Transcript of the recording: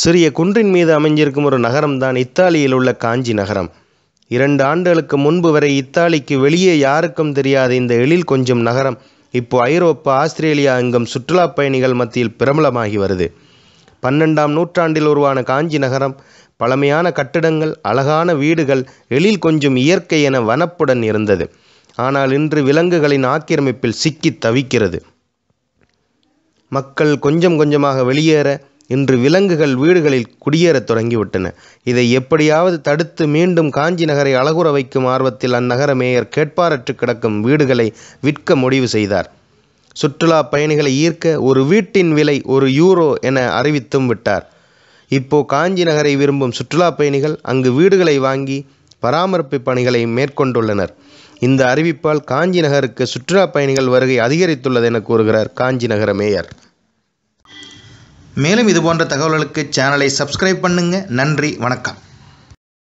சிறிய குன்றின் மீது அமைஞ்சிருக்கும் ஒரு நகரம்தான் இத்தாலியில் உள்ள காஞ்சி நகரம் இரண்டு ஆண்டுகளுக்கு முன்பு வரை இத்தாலிக்கு வெளியே யாருக்கும் தெரியாத இந்த எழில் கொஞ்சம் நகரம் இப்போ ஐரோப்பா ஆஸ்திரேலியா எங்கும் சுற்றுலா பயணிகள் மத்தியில் பிரபலமாகி வருது பன்னெண்டாம் நூற்றாண்டில் உருவான காஞ்சி நகரம் பழமையான கட்டிடங்கள் அழகான வீடுகள் எழில் கொஞ்சம் இயற்கை என வனப்புடன் இருந்தது ஆனால் இன்று விலங்குகளின் ஆக்கிரமிப்பில் சிக்கி தவிக்கிறது மக்கள் கொஞ்சம் கொஞ்சமாக வெளியேற இன்று விலங்குகள் வீடுகளில் குடியேறத் தொடங்கிவிட்டன இதை எப்படியாவது தடுத்து மீண்டும் காஞ்சி நகரை அழகுற வைக்கும் ஆர்வத்தில் அந்நகர மேயர் கேட்பாரற்று கிடக்கும் வீடுகளை விற்க முடிவு செய்தார் சுற்றுலா பயணிகளை ஈர்க்க ஒரு வீட்டின் விலை ஒரு யூரோ என அறிவித்தும் விட்டார் இப்போ காஞ்சி நகரை விரும்பும் சுற்றுலா பயணிகள் அங்கு வீடுகளை வாங்கி பராமரிப்பு பணிகளை மேற்கொண்டுள்ளனர் இந்த அறிவிப்பால் காஞ்சி நகருக்கு சுற்றுலா பயணிகள் வருகை அதிகரித்துள்ளது என கூறுகிறார் காஞ்சி நகர மேயர் மேலும் இது போன்ற தகவல்களுக்கு சேனலை சப்ஸ்கிரைப் பண்ணுங்கள் நன்றி வணக்கம்